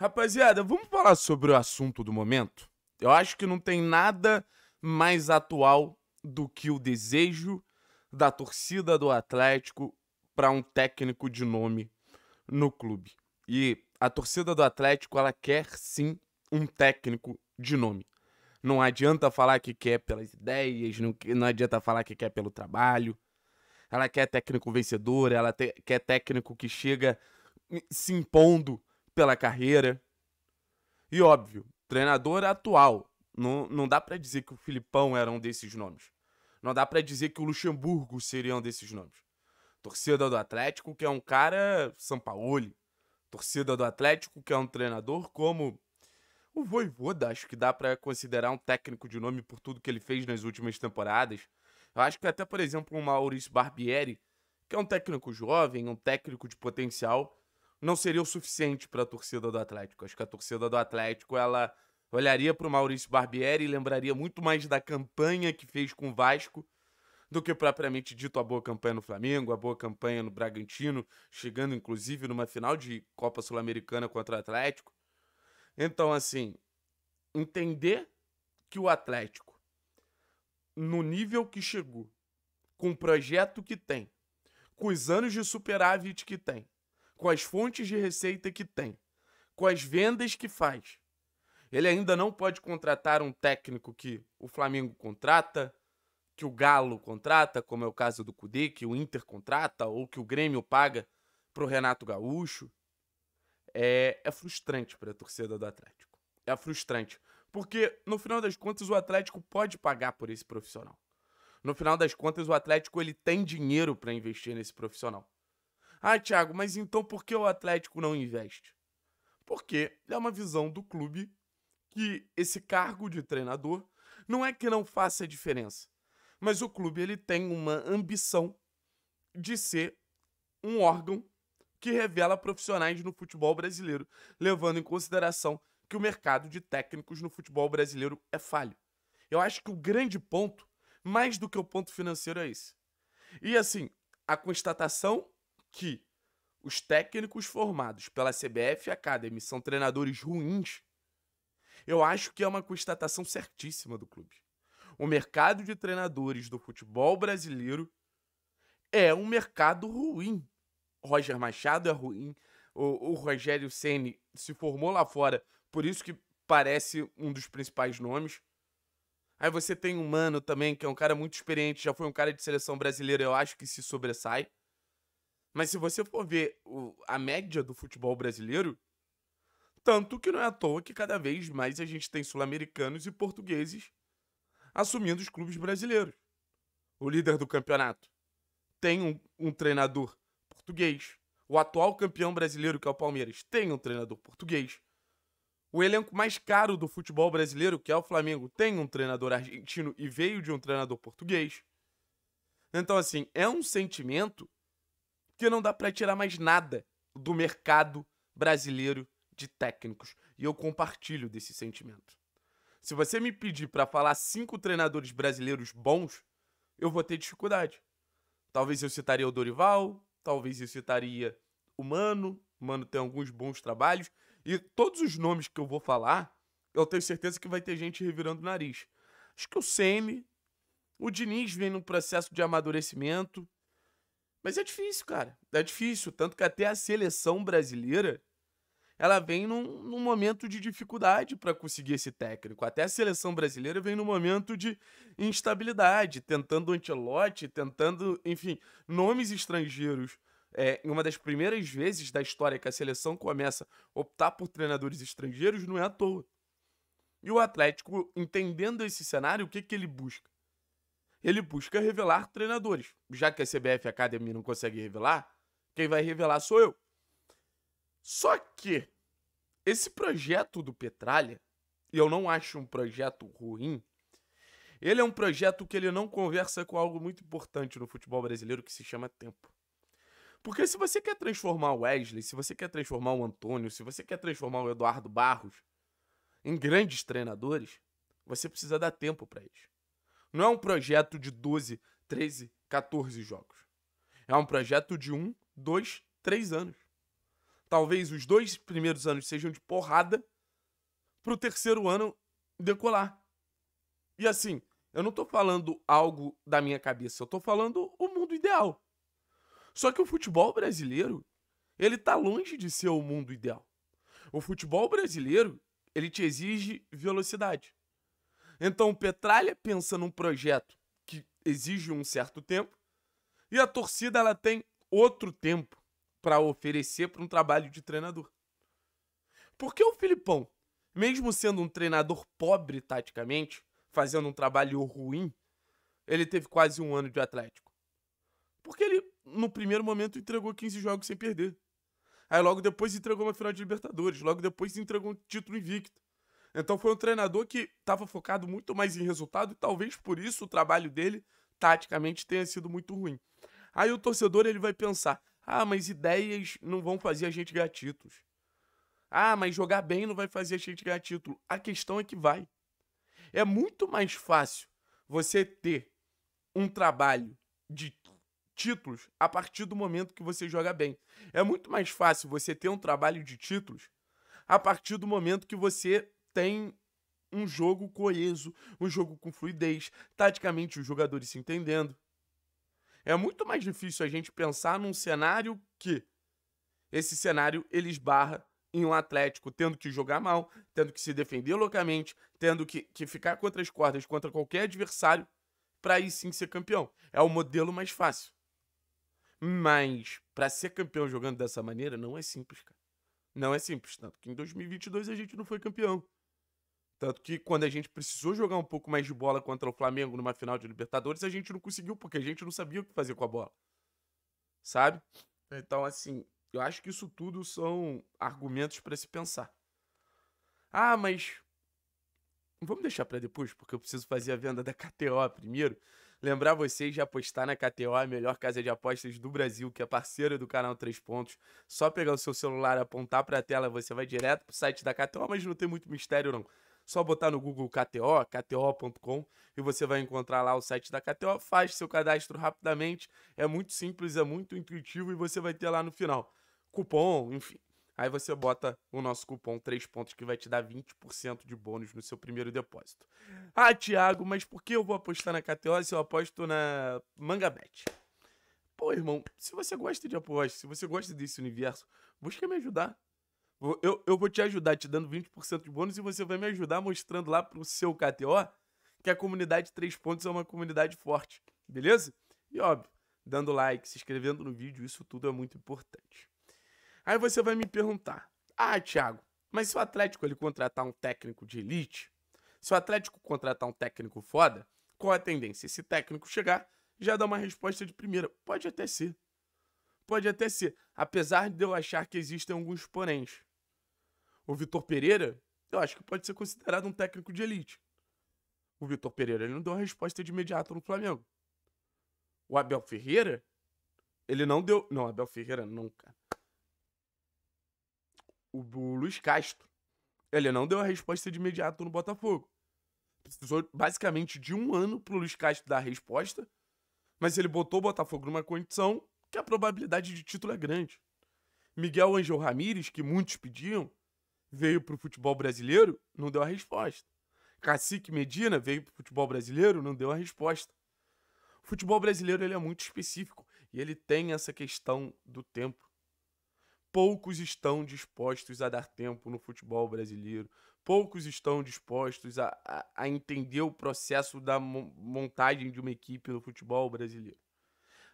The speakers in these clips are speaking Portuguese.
Rapaziada, vamos falar sobre o assunto do momento? Eu acho que não tem nada mais atual do que o desejo da torcida do Atlético para um técnico de nome no clube. E a torcida do Atlético, ela quer sim um técnico de nome. Não adianta falar que quer pelas ideias, não, não adianta falar que quer pelo trabalho. Ela quer técnico vencedor, ela te, quer técnico que chega hum, se impondo pela carreira. E óbvio, treinador atual. Não, não dá para dizer que o Filipão era um desses nomes. Não dá para dizer que o Luxemburgo seria um desses nomes. Torcida do Atlético, que é um cara Sampaoli. Torcida do Atlético, que é um treinador como o Voivoda, acho que dá para considerar um técnico de nome por tudo que ele fez nas últimas temporadas. Eu acho que até, por exemplo, o Maurício Barbieri, que é um técnico jovem, um técnico de potencial, não seria o suficiente para a torcida do Atlético. Acho que a torcida do Atlético ela olharia para o Maurício Barbieri e lembraria muito mais da campanha que fez com o Vasco do que propriamente dito a boa campanha no Flamengo, a boa campanha no Bragantino, chegando inclusive numa final de Copa Sul-Americana contra o Atlético. Então, assim, entender que o Atlético, no nível que chegou, com o projeto que tem, com os anos de superávit que tem, com as fontes de receita que tem, com as vendas que faz. Ele ainda não pode contratar um técnico que o Flamengo contrata, que o Galo contrata, como é o caso do Cudê, que o Inter contrata, ou que o Grêmio paga para o Renato Gaúcho. É, é frustrante para a torcida do Atlético. É frustrante. Porque, no final das contas, o Atlético pode pagar por esse profissional. No final das contas, o Atlético ele tem dinheiro para investir nesse profissional. Ah, Thiago, mas então por que o Atlético não investe? Porque é uma visão do clube que esse cargo de treinador não é que não faça diferença, mas o clube ele tem uma ambição de ser um órgão que revela profissionais no futebol brasileiro, levando em consideração que o mercado de técnicos no futebol brasileiro é falho. Eu acho que o grande ponto, mais do que o ponto financeiro, é esse. E assim, a constatação que os técnicos formados pela CBF Academy são treinadores ruins, eu acho que é uma constatação certíssima do clube. O mercado de treinadores do futebol brasileiro é um mercado ruim. Roger Machado é ruim, o, o Rogério Ceni se formou lá fora, por isso que parece um dos principais nomes. Aí você tem um Mano também, que é um cara muito experiente, já foi um cara de seleção brasileira, eu acho que se sobressai. Mas se você for ver o, a média do futebol brasileiro, tanto que não é à toa que cada vez mais a gente tem sul-americanos e portugueses assumindo os clubes brasileiros. O líder do campeonato tem um, um treinador português. O atual campeão brasileiro, que é o Palmeiras, tem um treinador português. O elenco mais caro do futebol brasileiro, que é o Flamengo, tem um treinador argentino e veio de um treinador português. Então, assim, é um sentimento porque não dá para tirar mais nada do mercado brasileiro de técnicos. E eu compartilho desse sentimento. Se você me pedir para falar cinco treinadores brasileiros bons, eu vou ter dificuldade. Talvez eu citaria o Dorival, talvez eu citaria o Mano. O Mano tem alguns bons trabalhos. E todos os nomes que eu vou falar, eu tenho certeza que vai ter gente revirando o nariz. Acho que o Semi, o Diniz vem num processo de amadurecimento. Mas é difícil, cara. É difícil. Tanto que até a seleção brasileira ela vem num, num momento de dificuldade para conseguir esse técnico. Até a seleção brasileira vem num momento de instabilidade, tentando Antelote, tentando, enfim, nomes estrangeiros. É, uma das primeiras vezes da história que a seleção começa a optar por treinadores estrangeiros não é à toa. E o Atlético, entendendo esse cenário, o que, que ele busca? ele busca revelar treinadores. Já que a CBF Academy não consegue revelar, quem vai revelar sou eu. Só que esse projeto do Petralha, e eu não acho um projeto ruim, ele é um projeto que ele não conversa com algo muito importante no futebol brasileiro que se chama tempo. Porque se você quer transformar o Wesley, se você quer transformar o Antônio, se você quer transformar o Eduardo Barros em grandes treinadores, você precisa dar tempo para eles. Não é um projeto de 12, 13, 14 jogos. É um projeto de um, dois, três anos. Talvez os dois primeiros anos sejam de porrada para o terceiro ano decolar. E assim, eu não estou falando algo da minha cabeça, eu estou falando o mundo ideal. Só que o futebol brasileiro, ele tá longe de ser o mundo ideal. O futebol brasileiro, ele te exige velocidade. Então o Petralha pensa num projeto que exige um certo tempo e a torcida ela tem outro tempo para oferecer para um trabalho de treinador. Porque o Filipão, mesmo sendo um treinador pobre taticamente, fazendo um trabalho ruim, ele teve quase um ano de Atlético. Porque ele, no primeiro momento, entregou 15 jogos sem perder. Aí logo depois entregou uma final de Libertadores, logo depois entregou um título invicto. Então foi um treinador que estava focado muito mais em resultado e talvez por isso o trabalho dele, taticamente, tenha sido muito ruim. Aí o torcedor ele vai pensar: ah, mas ideias não vão fazer a gente ganhar títulos. Ah, mas jogar bem não vai fazer a gente ganhar título. A questão é que vai. É muito mais fácil você ter um trabalho de títulos a partir do momento que você joga bem. É muito mais fácil você ter um trabalho de títulos a partir do momento que você tem um jogo coeso, um jogo com fluidez, taticamente os jogadores se entendendo. É muito mais difícil a gente pensar num cenário que esse cenário ele esbarra em um Atlético tendo que jogar mal, tendo que se defender loucamente, tendo que, que ficar contra as cordas contra qualquer adversário para aí sim ser campeão. É o modelo mais fácil. Mas para ser campeão jogando dessa maneira não é simples, cara. Não é simples, tanto que em 2022 a gente não foi campeão. Tanto que quando a gente precisou jogar um pouco mais de bola contra o Flamengo numa final de Libertadores, a gente não conseguiu, porque a gente não sabia o que fazer com a bola. Sabe? Então, assim, eu acho que isso tudo são argumentos para se pensar. Ah, mas. Vamos deixar para depois, porque eu preciso fazer a venda da KTO primeiro. Lembrar vocês de apostar na KTO, a melhor casa de apostas do Brasil, que é parceira do canal 3 Pontos. Só pegar o seu celular, apontar para a tela, você vai direto pro site da KTO, mas não tem muito mistério não. Só botar no Google KTO, kto.com, e você vai encontrar lá o site da KTO. Faz seu cadastro rapidamente, é muito simples, é muito intuitivo e você vai ter lá no final cupom, enfim. Aí você bota o nosso cupom 3 pontos que vai te dar 20% de bônus no seu primeiro depósito. Ah, Thiago, mas por que eu vou apostar na KTO se eu aposto na Mangabet? Pô, irmão, se você gosta de apostas, se você gosta desse universo, busca me ajudar. Eu, eu vou te ajudar te dando 20% de bônus e você vai me ajudar mostrando lá pro seu KTO que a comunidade 3 pontos é uma comunidade forte, beleza? E óbvio, dando like, se inscrevendo no vídeo, isso tudo é muito importante. Aí você vai me perguntar: "Ah, Thiago, mas se o Atlético ele contratar um técnico de elite, se o Atlético contratar um técnico foda, qual a tendência? Esse técnico chegar, já dá uma resposta de primeira. Pode até ser. Pode até ser. Apesar de eu achar que existem alguns poréns. O Vitor Pereira, eu acho que pode ser considerado um técnico de elite. O Vitor Pereira ele não deu uma resposta de imediato no Flamengo. O Abel Ferreira, ele não deu. Não, Abel Ferreira nunca. O, o Luiz Castro, ele não deu a resposta de imediato no Botafogo. Precisou basicamente de um ano pro Luiz Castro dar a resposta, mas ele botou o Botafogo numa condição que a probabilidade de título é grande. Miguel Angel Ramírez, que muitos pediam, veio para o futebol brasileiro, não deu a resposta. Cacique Medina veio para o futebol brasileiro, não deu a resposta. O futebol brasileiro ele é muito específico e ele tem essa questão do tempo. Poucos estão dispostos a dar tempo no futebol brasileiro. Poucos estão dispostos a, a, a entender o processo da montagem de uma equipe no futebol brasileiro.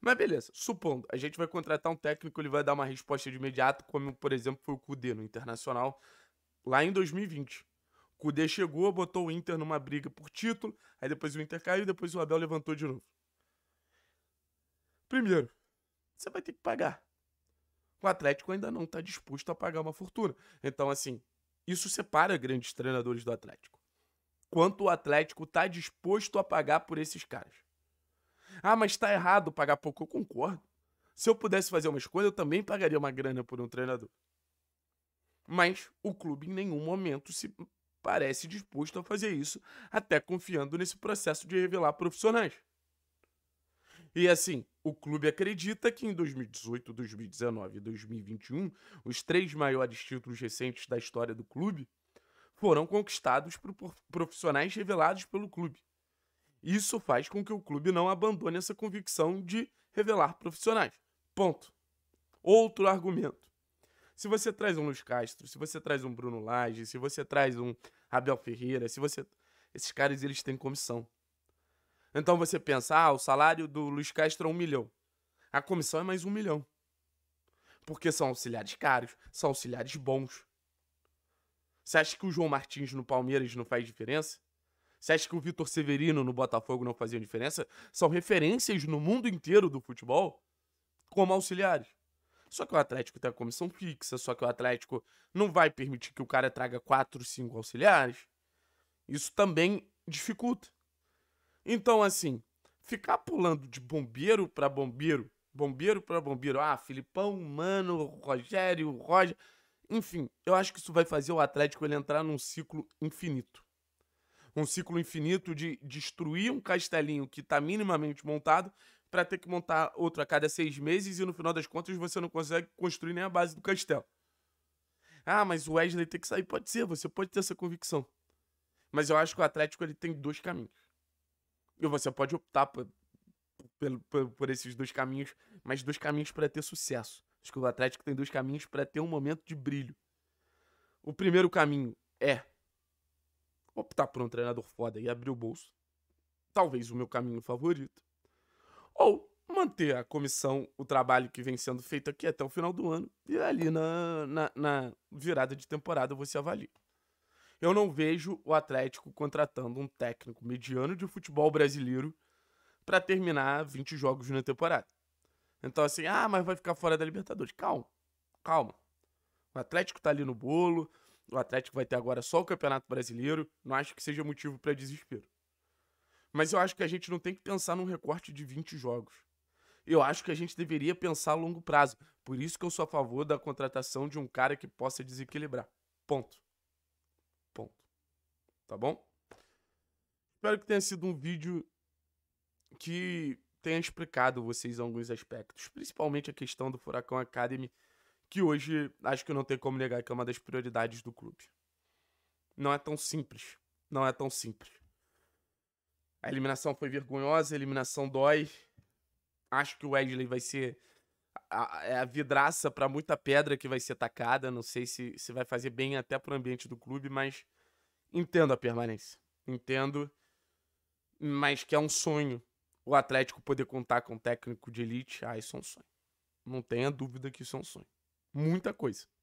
Mas beleza, supondo, a gente vai contratar um técnico, ele vai dar uma resposta de imediato, como por exemplo foi o Cudê no Internacional, lá em 2020. o Cude chegou, botou o Inter numa briga por título, aí depois o Inter caiu, depois o Abel levantou de novo. Primeiro, você vai ter que pagar. O Atlético ainda não está disposto a pagar uma fortuna. Então, assim, isso separa grandes treinadores do Atlético. Quanto o Atlético está disposto a pagar por esses caras? Ah, mas está errado pagar pouco. Eu concordo. Se eu pudesse fazer uma escolha, eu também pagaria uma grana por um treinador. Mas o clube em nenhum momento se parece disposto a fazer isso, até confiando nesse processo de revelar profissionais. E assim, o clube acredita que em 2018, 2019 e 2021, os três maiores títulos recentes da história do clube foram conquistados por profissionais revelados pelo clube. Isso faz com que o clube não abandone essa convicção de revelar profissionais. Ponto. Outro argumento. Se você traz um Luiz Castro, se você traz um Bruno Lage, se você traz um Abel Ferreira, se você. Esses caras, eles têm comissão. Então você pensa, ah, o salário do Luiz Castro é um milhão. A comissão é mais um milhão. Porque são auxiliares caros, são auxiliares bons. Você acha que o João Martins no Palmeiras não faz diferença? Você acha que o Vitor Severino no Botafogo não fazia diferença? São referências no mundo inteiro do futebol como auxiliares. Só que o Atlético tem a comissão fixa, só que o Atlético não vai permitir que o cara traga 4, 5 auxiliares. Isso também dificulta. Então, assim, ficar pulando de bombeiro para bombeiro, bombeiro para bombeiro, ah, Filipão, Mano, Rogério, Roger, enfim, eu acho que isso vai fazer o Atlético ele entrar num ciclo infinito. Um ciclo infinito de destruir um castelinho que está minimamente montado para ter que montar outro a cada seis meses e no final das contas você não consegue construir nem a base do castelo. Ah, mas o Wesley tem que sair. Pode ser, você pode ter essa convicção. Mas eu acho que o Atlético ele tem dois caminhos. E você pode optar por, por, por esses dois caminhos, mas dois caminhos para ter sucesso. Acho que o Atlético tem dois caminhos para ter um momento de brilho. O primeiro caminho é optar por um treinador foda e abrir o bolso. Talvez o meu caminho favorito ou manter a comissão, o trabalho que vem sendo feito aqui até o final do ano, e ali na, na, na virada de temporada você avalia. Eu não vejo o Atlético contratando um técnico mediano de futebol brasileiro para terminar 20 jogos na temporada. Então, assim, ah, mas vai ficar fora da Libertadores. Calma, calma. O Atlético tá ali no bolo. O Atlético vai ter agora só o Campeonato Brasileiro. Não acho que seja motivo para desespero. Mas eu acho que a gente não tem que pensar num recorte de 20 jogos. Eu acho que a gente deveria pensar a longo prazo. Por isso que eu sou a favor da contratação de um cara que possa desequilibrar. Ponto. Ponto. Tá bom? Espero que tenha sido um vídeo que tenha explicado vocês alguns aspectos, principalmente a questão do Furacão Academy, que hoje acho que não tem como negar que é uma das prioridades do clube. Não é tão simples. Não é tão simples. A eliminação foi vergonhosa, a eliminação dói. Acho que o Wesley vai ser a, a é vidraça para muita pedra que vai ser tacada. Não sei se, se vai fazer bem até para o ambiente do clube, mas entendo a permanência. Entendo, mas que é um sonho o Atlético poder contar com um técnico de elite. Ah, isso é um sonho. Não tenha dúvida que isso é um sonho. Muita coisa.